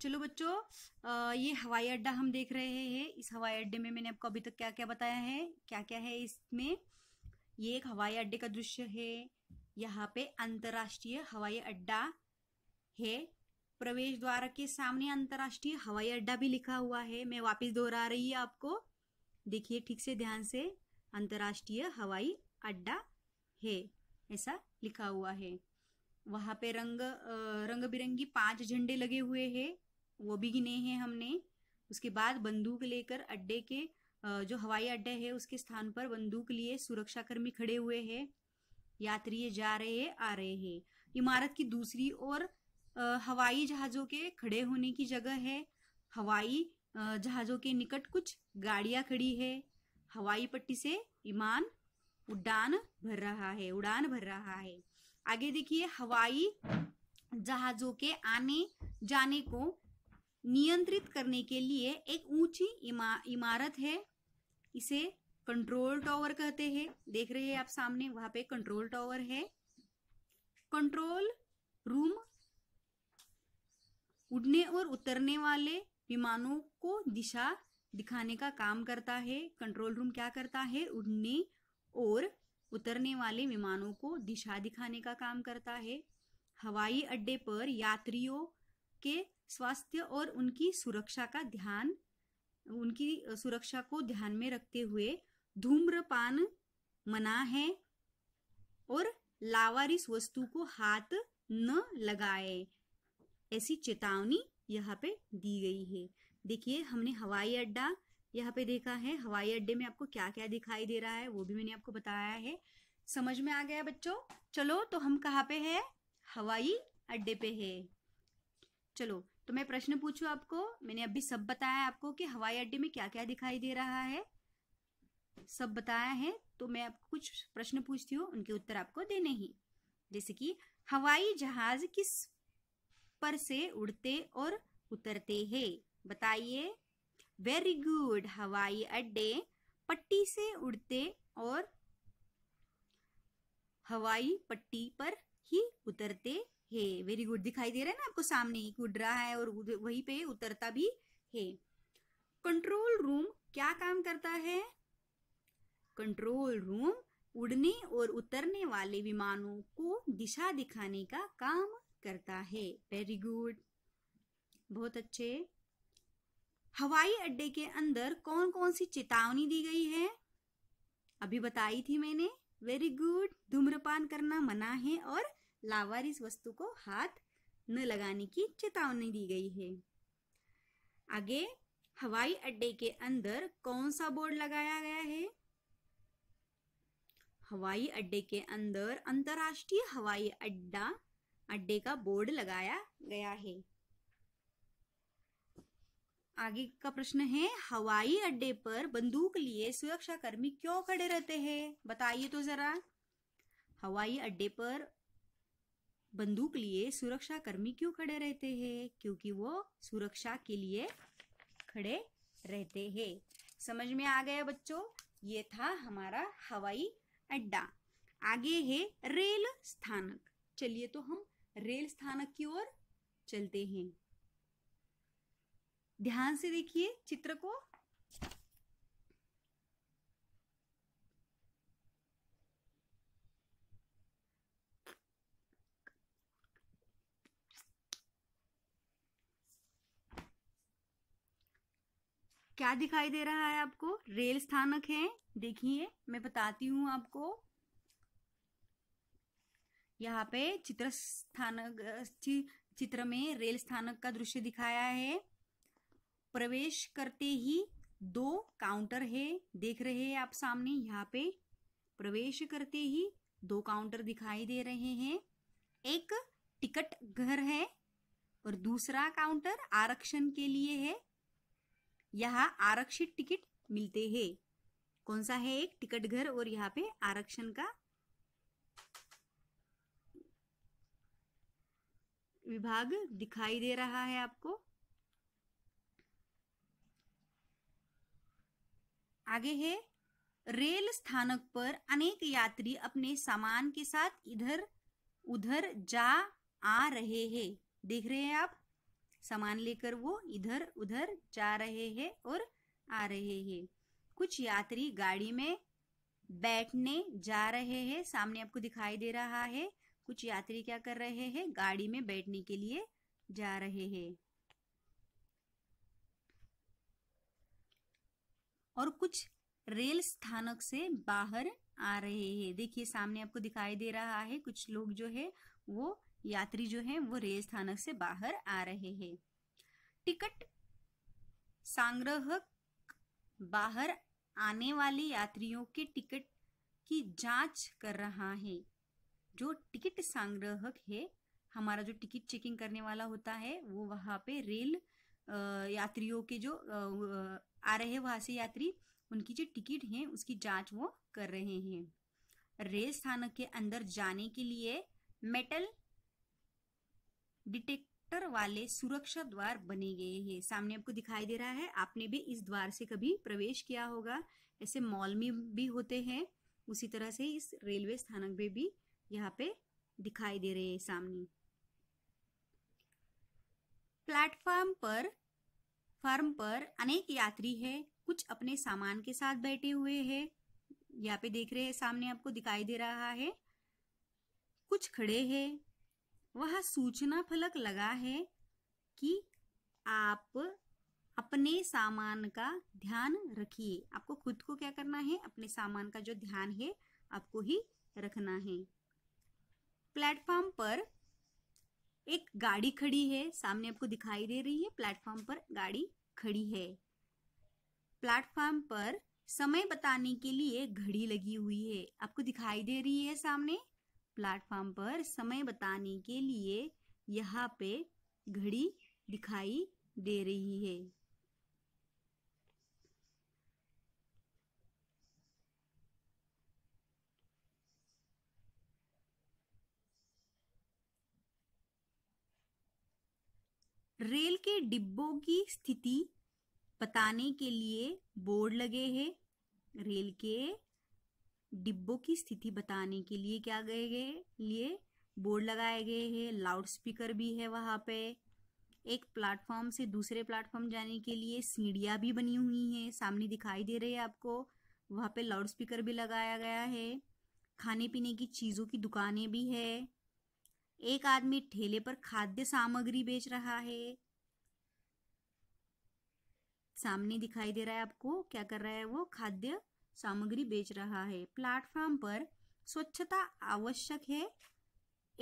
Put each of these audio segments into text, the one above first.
चलो बच्चों ये हवाई अड्डा हम देख रहे हैं इस हवाई अड्डे में मैंने आपको अभी तक क्या क्या बताया है क्या क्या है इसमें ये एक हवाई अड्डे का दृश्य है यहाँ पे अंतर्राष्ट्रीय हवाई अड्डा है प्रवेश द्वार के सामने अंतर्राष्ट्रीय हवाई अड्डा भी लिखा हुआ है मैं वापिस दोहरा रही है आपको देखिए ठीक से ध्यान से अंतर्राष्ट्रीय हवाई अड्डा है ऐसा लिखा हुआ है वहां पे रंग रंग बिरंगी पांच झंडे लगे हुए हैं वो भी गिने हैं हमने उसके बाद बंदूक लेकर अड्डे के जो हवाई अड्डा है उसके स्थान पर बंदूक लिए सुरक्षाकर्मी खड़े हुए हैं यात्री जा रहे हैं आ रहे हैं इमारत की दूसरी ओर हवाई जहाजों के खड़े होने की जगह है हवाई जहाजों के निकट कुछ गाड़ियां खड़ी है हवाई पट्टी से विमान उड़ान भर रहा है उड़ान भर रहा है आगे देखिए हवाई जहाजों के आने जाने को नियंत्रित करने के लिए एक ऊंची इमा, इमारत है इसे कंट्रोल टॉवर कहते हैं देख रहे हैं आप सामने वहां पे कंट्रोल टावर है कंट्रोल रूम उड़ने और उतरने वाले विमानों को दिशा दिखाने का काम करता है कंट्रोल रूम क्या करता है उड़ने और उतरने वाले विमानों को दिशा दिखाने का काम करता है हवाई अड्डे पर यात्रियों के स्वास्थ्य और उनकी सुरक्षा का ध्यान उनकी सुरक्षा को ध्यान में रखते हुए धूम्रपान मना है और लावारिस वस्तु को हाथ न लगाए ऐसी चेतावनी यहाँ पे दी गई है देखिए हमने हवाई अड्डा यहाँ पे देखा है हवाई अड्डे में आपको क्या क्या दिखाई दे रहा है वो भी मैंने आपको बताया है समझ में आ गया बच्चों चलो तो हम कहाँ पे है हवाई अड्डे पे है चलो तो मैं प्रश्न पूछू आपको मैंने अभी सब बताया आपको कि हवाई अड्डे में क्या क्या दिखाई दे रहा है सब बताया है तो मैं आपको कुछ प्रश्न पूछती हूँ उनके उत्तर आपको देने ही जैसे कि हवाई जहाज किस पर से उड़ते और उतरते है बताइए वेरी गुड हवाई अड्डे पट्टी से उड़ते और हवाई पट्टी पर ही उतरते है वेरी गुड दिखाई दे रहा है ना आपको सामने ही उड़ रहा है और वहीं पे उतरता भी है कंट्रोल रूम क्या काम करता है कंट्रोल रूम उड़ने और उतरने वाले विमानों को दिशा दिखाने का काम करता है वेरी गुड बहुत अच्छे हवाई अड्डे के अंदर कौन कौन सी चेतावनी दी गई है अभी बताई थी मैंने वेरी गुड धूम्रपान करना मना है और लावारिस वस्तु को हाथ न लगाने की चेतावनी दी गई है आगे हवाई अड्डे के अंदर कौन सा बोर्ड लगाया गया है हवाई अड्डे के अंदर अंतरराष्ट्रीय हवाई अड्डा अड्डे का बोर्ड लगाया गया है आगे का प्रश्न है हवाई अड्डे पर बंदूक लिए सुरक्षा कर्मी क्यों खड़े रहते हैं बताइए तो जरा हवाई अड्डे पर बंदूक लिए सुरक्षा कर्मी क्यों खड़े रहते हैं क्योंकि वो सुरक्षा के लिए खड़े रहते हैं समझ में आ गया बच्चों ये था हमारा हवाई अड्डा आगे है रेल स्थानक चलिए तो हम रेल स्थानक की ओर चलते हैं ध्यान से देखिए चित्र को क्या दिखाई दे रहा है आपको रेल स्थानक है देखिए मैं बताती हूँ आपको यहाँ पे चित्र स्थानक चित्र में रेल स्थानक का दृश्य दिखाया है प्रवेश करते ही दो काउंटर है देख रहे हैं आप सामने यहाँ पे प्रवेश करते ही दो काउंटर दिखाई दे रहे हैं एक टिकट घर है और दूसरा काउंटर आरक्षण के लिए है यहाँ आरक्षित टिकट मिलते हैं कौन सा है एक टिकट घर और यहाँ पे आरक्षण का विभाग दिखाई दे रहा है आपको आगे है रेल स्थानक पर अनेक यात्री अपने सामान के साथ इधर उधर जा आ रहे हैं देख रहे हैं आप सामान लेकर वो इधर उधर जा रहे हैं और आ रहे हैं कुछ यात्री गाड़ी में बैठने जा रहे हैं सामने आपको दिखाई दे रहा है कुछ यात्री क्या कर रहे हैं गाड़ी में बैठने के लिए जा रहे हैं और कुछ रेल स्थानक से बाहर आ रहे हैं देखिए सामने आपको दिखाई दे रहा है कुछ लोग जो है वो यात्री जो है वो रेल स्थानक से बाहर आ रहे हैं टिकट संग्रहक बाहर आने वाले यात्रियों के टिकट की जांच कर रहा है जो टिकट संग्रहक है हमारा जो टिकट चेकिंग करने वाला होता है वो वहाँ पे रेल यात्रियों के जो आ रहे हैं वहाँ से यात्री उनकी जो टिकट है उसकी जांच वो कर रहे हैं रेल स्थानक के अंदर जाने के लिए मेटल डिटेक्टर वाले सुरक्षा द्वार बने गए हैं सामने आपको दिखाई दे रहा है आपने भी इस द्वार से कभी प्रवेश किया होगा ऐसे मॉल में भी होते हैं उसी तरह से इस रेलवे स्थानक में भी यहाँ पे दिखाई दे रहे हैं सामने प्लेटफॉर्म पर फार्म पर अनेक यात्री है कुछ अपने सामान के साथ बैठे हुए हैं यहाँ पे देख रहे हैं सामने आपको दिखाई दे रहा है कुछ खड़े हैं वह सूचना फलक लगा है कि आप अपने सामान का ध्यान रखिए आपको खुद को क्या करना है अपने सामान का जो ध्यान है आपको ही रखना है प्लेटफॉर्म पर एक गाड़ी खड़ी है सामने आपको दिखाई दे रही है प्लेटफॉर्म पर गाड़ी खड़ी है प्लेटफॉर्म पर समय बताने के लिए घड़ी लगी हुई है आपको दिखाई दे रही है सामने प्लेटफॉर्म पर समय बताने के लिए यहाँ पे घड़ी दिखाई दे रही है रेल के डिब्बों की स्थिति बताने के लिए बोर्ड लगे हैं रेल के डिब्बों की स्थिति बताने के लिए क्या गए गए लिए बोर्ड लगाए गए हैं लाउड स्पीकर भी है वहाँ पे एक प्लेटफॉर्म से दूसरे प्लेटफॉर्म जाने के लिए सीढ़ियाँ भी बनी हुई हैं सामने दिखाई दे रही है आपको वहाँ पे लाउड स्पीकर भी लगाया गया है खाने पीने की चीज़ों की दुकानें भी है एक आदमी ठेले पर खाद्य सामग्री बेच रहा है सामने दिखाई दे रहा है आपको क्या कर रहा है वो खाद्य सामग्री बेच रहा है प्लेटफॉर्म पर स्वच्छता आवश्यक है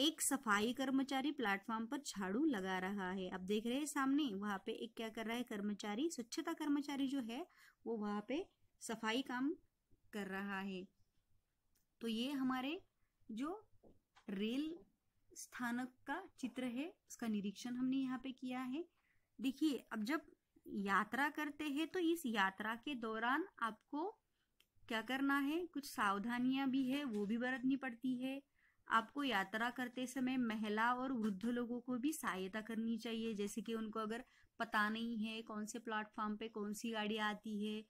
एक सफाई कर्मचारी प्लेटफॉर्म पर झाड़ू लगा रहा है अब देख रहे हैं सामने वहाँ पे एक क्या कर रहा है कर्मचारी स्वच्छता कर्मचारी जो है वो वहाँ पे सफाई काम कर रहा है तो ये हमारे जो रेल स्थानक का चित्र है उसका निरीक्षण हमने यहाँ पे किया है देखिए अब जब यात्रा करते हैं तो इस यात्रा के दौरान आपको क्या करना है कुछ सावधानियां भी है वो भी बरतनी पड़ती है आपको यात्रा करते समय महिला और वृद्ध लोगों को भी सहायता करनी चाहिए जैसे कि उनको अगर पता नहीं है कौन से प्लेटफॉर्म पे कौन सी गाड़ी आती है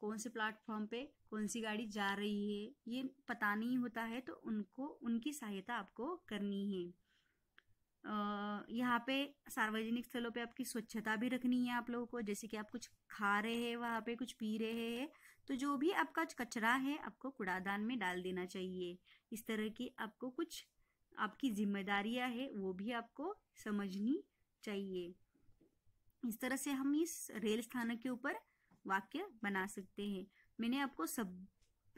कौन से प्लेटफॉर्म पे कौन सी गाड़ी जा रही है ये पता नहीं होता है तो उनको उनकी सहायता आपको करनी है यहाँ पे सार्वजनिक स्थलों पे आपकी स्वच्छता भी रखनी है आप लोगों को जैसे कि आप कुछ खा रहे हैं वहाँ पे कुछ पी रहे हैं तो जो भी आपका कचरा है आपको कूड़ादान में डाल देना चाहिए इस तरह की आपको कुछ आपकी जिम्मेदारियां है वो भी आपको समझनी चाहिए इस तरह से हम इस रेल स्थानक के ऊपर वाक्य बना सकते हैं मैंने आपको सब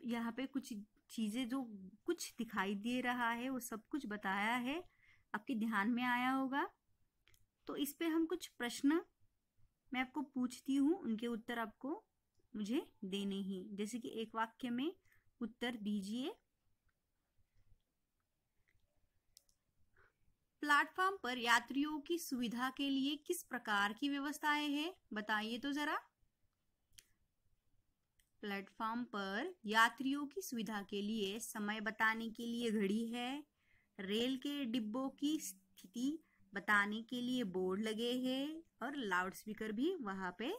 यहाँ पे कुछ चीज़ें जो कुछ दिखाई दे रहा है वो सब कुछ बताया है आपके ध्यान में आया होगा तो इस पे हम कुछ प्रश्न मैं आपको पूछती हूँ उनके उत्तर आपको मुझे देने ही जैसे कि एक वाक्य में उत्तर दीजिए प्लेटफॉर्म पर यात्रियों की सुविधा के लिए किस प्रकार की व्यवस्थाएं हैं बताइए तो जरा प्लेटफॉर्म पर यात्रियों की सुविधा के लिए समय बताने के लिए घड़ी है रेल के डिब्बों की स्थिति बताने के लिए बोर्ड लगे हैं और लाउडस्पीकर भी वहां पे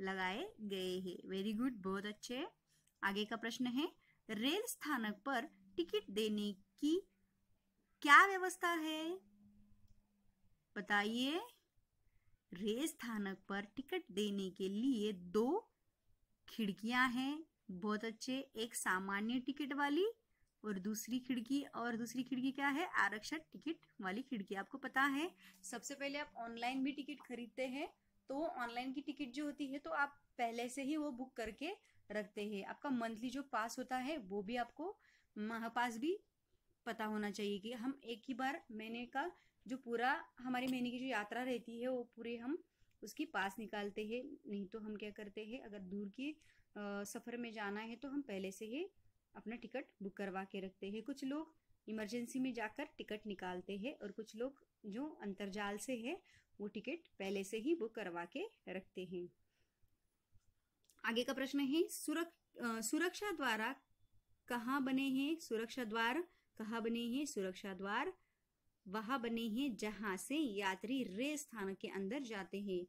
लगाए गए हैं वेरी गुड बहुत अच्छे आगे का प्रश्न है रेल स्थानक पर टिकट देने की क्या व्यवस्था है बताइए रेल स्थानक पर टिकट देने के लिए दो खिड़कियां हैं बहुत अच्छे एक सामान्य टिकट वाली और दूसरी खिड़की और दूसरी खिड़की क्या है आरक्षण टिकट वाली खिड़की आपको पता है सबसे पहले आप ऑनलाइन भी टिकट खरीदते हैं तो ऑनलाइन की टिकट जो होती है तो आप पहले से ही वो बुक करके रखते हैं आपका मंथली जो पास होता है वो भी आपको माह पास भी पता होना चाहिए कि हम एक ही बार महीने का जो पूरा हमारे महीने की जो यात्रा रहती है वो पूरे हम उसकी पास निकालते हैं नहीं तो हम क्या करते हैं अगर दूर की सफ़र में जाना है तो हम पहले से ही अपना टिकट बुक करवा के रखते हैं कुछ लोग इमरजेंसी में जाकर टिकट निकालते हैं और कुछ लोग जो अंतरजाल से है वो टिकट पहले से ही बुक करवा के रखते हैं आगे का प्रश्न है सुरक, आ, सुरक्षा द्वारा कहा बने हैं सुरक्षा द्वार कहा बने हैं सुरक्षा द्वार वहां बने हैं जहां से यात्री रेल स्थान के अंदर जाते हैं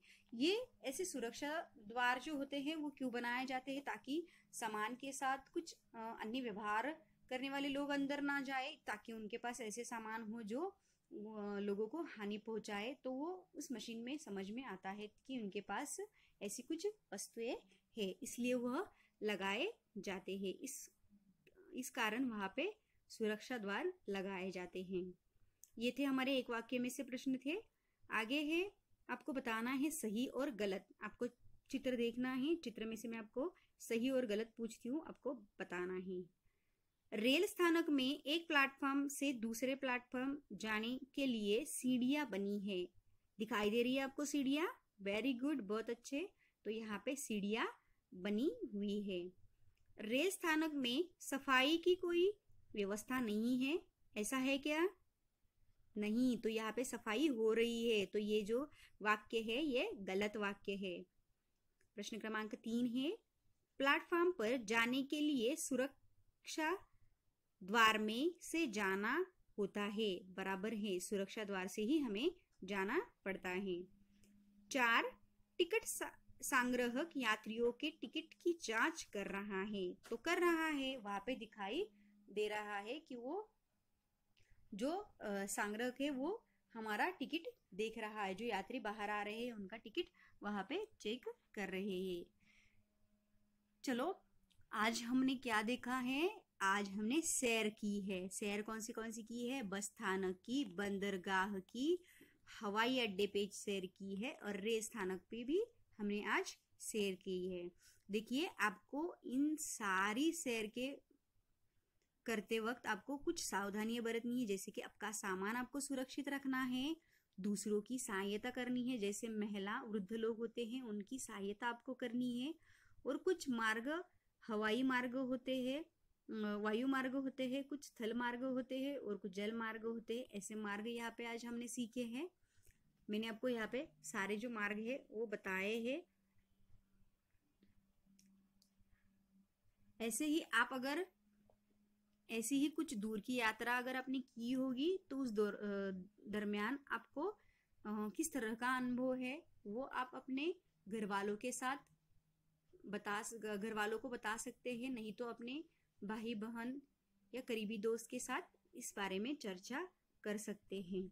ये ऐसे सुरक्षा द्वार जो होते हैं वो क्यों बनाए जाते हैं ताकि सामान के साथ कुछ अन्य व्यवहार करने वाले लोग अंदर ना जाए ताकि उनके पास ऐसे सामान हो जो लोगों को हानि पहुंचाए तो वो उस मशीन में समझ में आता है कि उनके पास ऐसी कुछ वस्तुएं है इसलिए वह लगाए जाते हैं इस इस कारण वहाँ पे सुरक्षा द्वार लगाए जाते हैं ये थे हमारे एक वाक्य में से प्रश्न थे आगे है आपको बताना है सही और गलत आपको चित्र देखना है चित्र में से मैं आपको सही और गलत पूछती हूँ आपको बताना है रेल स्थानक में एक प्लेटफॉर्म से दूसरे प्लेटफॉर्म जाने के लिए सीढ़िया बनी है दिखाई दे रही है आपको सीढ़िया वेरी गुड बहुत अच्छे तो यहाँ पे सीढ़िया बनी हुई है रेल स्थानक में सफाई की कोई व्यवस्था नहीं है ऐसा है क्या नहीं तो यहाँ पे सफाई हो रही है तो ये जो वाक्य है ये गलत वाक्य है प्रश्न क्रमांक तीन है प्लेटफॉर्म पर जाने के लिए सुरक्षा द्वार में से जाना होता है बराबर है सुरक्षा द्वार से ही हमें जाना पड़ता है चार टिकट सा, यात्रियों के टिकट की जांच कर रहा है तो कर रहा है वहां पे दिखाई दे रहा है कि वो जो संग्रहक है वो हमारा टिकट देख रहा है जो यात्री बाहर आ रहे हैं उनका टिकट वहां पे चेक कर रहे हैं चलो आज हमने क्या देखा है आज हमने सैर की है सैर कौन सी कौन सी की है बस थानक की बंदरगाह की हवाई अड्डे पे सैर की है और रेल थानक पे भी हमने आज सैर की है देखिए आपको इन सारी सैर के करते वक्त आपको कुछ सावधानियां बरतनी है जैसे कि आपका सामान आपको सुरक्षित रखना है दूसरों की सहायता करनी है जैसे महिला वृद्ध लोग होते हैं उनकी सहायता आपको करनी है और कुछ मार्ग हवाई मार्ग होते हैं वायु मार्ग होते हैं कुछ स्थल मार्ग होते हैं और कुछ जल मार्ग होते हैं ऐसे मार्ग यहाँ पे आज हमने सीखे हैं मैंने आपको यहाँ पे सारे जो मार्ग है वो बताए हैं ऐसे ही आप अगर ऐसी ही कुछ दूर की यात्रा अगर आपने की होगी तो उस दरमियान आपको किस तरह का अनुभव है वो आप अपने घर वालों के साथ बता घर वालों को बता सकते हैं नहीं तो अपने भाई बहन या करीबी दोस्त के साथ इस बारे में चर्चा कर सकते हैं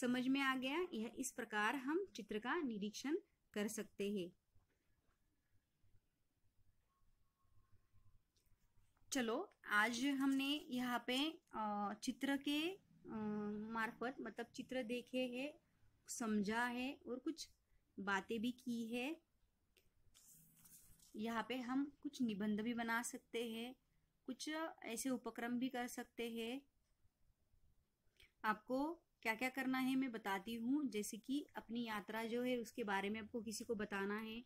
समझ में आ गया यह इस प्रकार हम चित्र का निरीक्षण कर सकते हैं चलो आज हमने यहाँ पे चित्र के मार्फत मतलब चित्र देखे हैं समझा है और कुछ बातें भी की है यहाँ पे हम कुछ निबंध भी बना सकते हैं कुछ ऐसे उपक्रम भी कर सकते हैं आपको क्या क्या करना है मैं बताती हूँ जैसे कि अपनी यात्रा जो है उसके बारे में आपको किसी को बताना है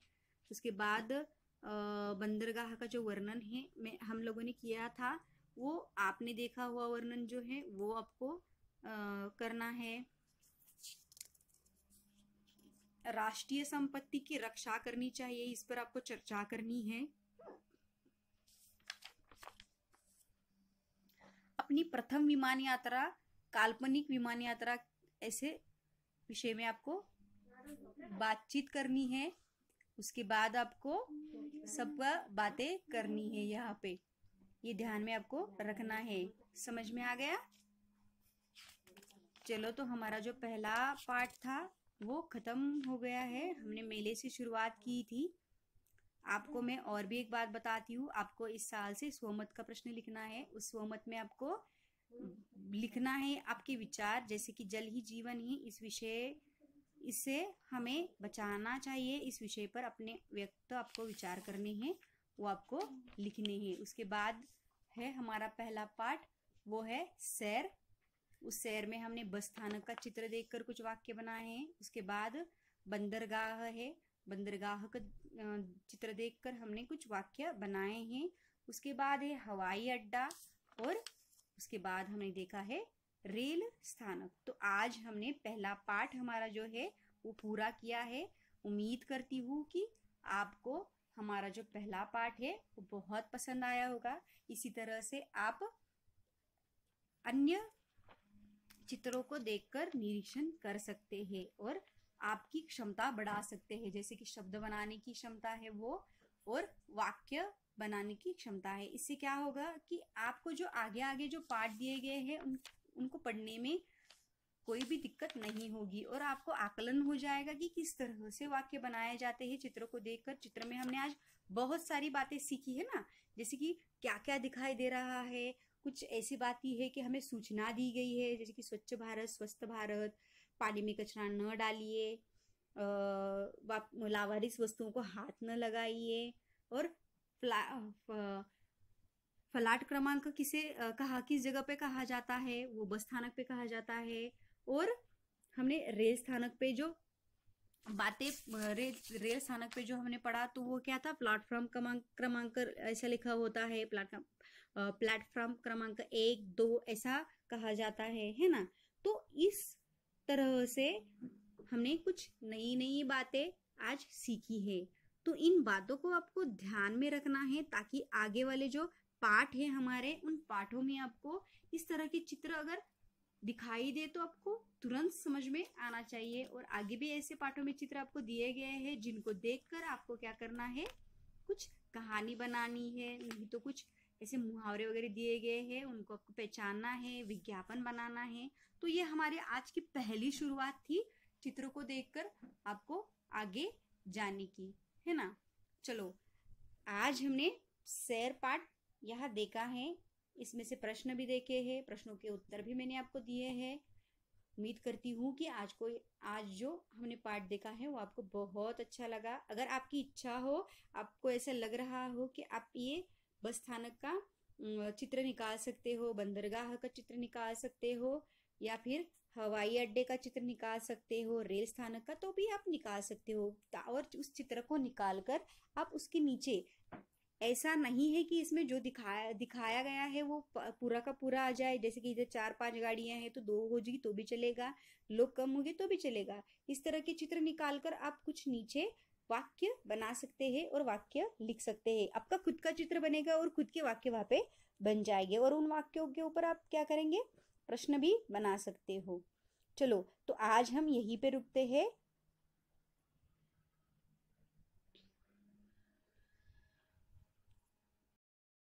उसके बाद बंदरगाह का जो वर्णन है मैं हम लोगों ने किया था वो आपने देखा हुआ वर्णन जो है वो आपको आ, करना है राष्ट्रीय संपत्ति की रक्षा करनी चाहिए इस पर आपको चर्चा करनी है अपनी प्रथम विमान यात्रा काल्पनिक विमान यात्रा ऐसे विषय में आपको बातचीत करनी है उसके बाद आपको सब बातें करनी है यहाँ पे ये ध्यान में आपको रखना है समझ में आ गया चलो तो हमारा जो पहला पार्ट था वो खत्म हो गया है हमने मेले से शुरुआत की थी आपको मैं और भी एक बात बताती हूँ आपको इस साल से स्वमत का प्रश्न लिखना है उस स्वमत में आपको लिखना है आपके विचार जैसे कि जल ही जीवन ही इस विषय इससे हमें बचाना चाहिए इस विषय पर अपने व्यक्त आपको विचार करने हैं वो आपको लिखने हैं उसके बाद है हमारा पहला पार्ट वो है सैर उस सैर में हमने बस स्थानक का चित्र देखकर कुछ वाक्य बनाए हैं उसके बाद बंदरगाह है बंदरगाह का चित्र देखकर हमने कुछ वाक्य बनाए हैं उसके बाद है हवाई अड्डा और उसके बाद हमने देखा है रेल स्थानक तो आज हमने पहला पाठ हमारा जो है वो पूरा किया है उम्मीद करती हूँ कि आपको हमारा जो पहला पाठ है वो बहुत पसंद आया होगा इसी तरह से आप अन्य चित्रों को देखकर निरीक्षण कर सकते हैं और आपकी क्षमता बढ़ा सकते हैं जैसे कि शब्द बनाने की क्षमता है वो और वाक्य बनाने की क्षमता है इससे क्या होगा कि आपको जो आगे आगे जो पाठ दिए गए हैं उन, उनको पढ़ने में कोई भी दिक्कत नहीं होगी और आपको आकलन हो जाएगा कि किस तरह से वाक्य बनाए जाते हैं चित्रों को देखकर चित्र में हमने आज बहुत सारी बातें सीखी है ना जैसे कि क्या क्या दिखाई दे रहा है कुछ ऐसी बात ही है कि हमें सूचना दी गई है जैसे कि स्वच्छ भारत स्वस्थ भारत पानी में कचरा न डालिए लावारिस वस्तुओं को हाथ न लगाइए और फ्लाट क्रमांक किसे कहा किस जगह पे कहा जाता है वो बस स्थानक पे कहा जाता है और हमने रेल स्थानक पे जो बातें रेल रेल स्थानक पे जो हमने पढ़ा तो वो क्या था प्लेटफॉर्म क्रमांक क्रमांक ऐसा लिखा होता है प्लेटफॉर्म प्लेटफॉर्म क्रमांक एक दो ऐसा कहा जाता है है ना तो इस तरह से हमने कुछ नई नई बातें आज सीखी है तो इन बातों को आपको ध्यान में रखना है ताकि आगे वाले जो पाठ है हमारे उन पाठों में आपको इस तरह के चित्र अगर दिखाई दे तो आपको तुरंत समझ में आना चाहिए और आगे भी ऐसे पाठों में चित्र आपको दिए गए हैं जिनको देखकर आपको क्या करना है कुछ कहानी बनानी है नहीं तो कुछ ऐसे मुहावरे वगैरह दिए गए हैं उनको आपको पहचानना है विज्ञापन बनाना है तो ये हमारी आज की पहली शुरुआत थी चित्र को देखकर आपको आगे जाने की है ना चलो आज हमने सैर पाठ यह देखा है इसमें से प्रश्न भी देखे हैं प्रश्नों के उत्तर भी मैंने आपको दिए हैं उम्मीद करती हूँ कि आज को आज जो हमने पाठ देखा है वो आपको बहुत अच्छा लगा अगर आपकी इच्छा हो आपको ऐसा लग रहा हो कि आप ये बस स्थानक का चित्र निकाल सकते हो बंदरगाह का चित्र निकाल सकते हो या फिर हवाई अड्डे का चित्र निकाल सकते हो रेल स्थानक का तो भी आप निकाल सकते हो और उस चित्र को निकाल कर आप उसके नीचे ऐसा नहीं है कि इसमें जो दिखाया दिखाया गया है वो पूरा का पूरा आ जाए जैसे कि इधर चार पांच गाड़ियां हैं तो दो हो जाएगी तो भी चलेगा लोग कम हो गए तो भी चलेगा इस तरह के चित्र निकाल कर आप कुछ नीचे वाक्य बना सकते हैं और वाक्य लिख सकते हैं आपका खुद का चित्र बनेगा और खुद के वाक्य वहाँ पे बन जाएंगे और उन वाक्यों के ऊपर आप क्या करेंगे प्रश्न भी बना सकते हो चलो तो आज हम यहीं पे रुकते हैं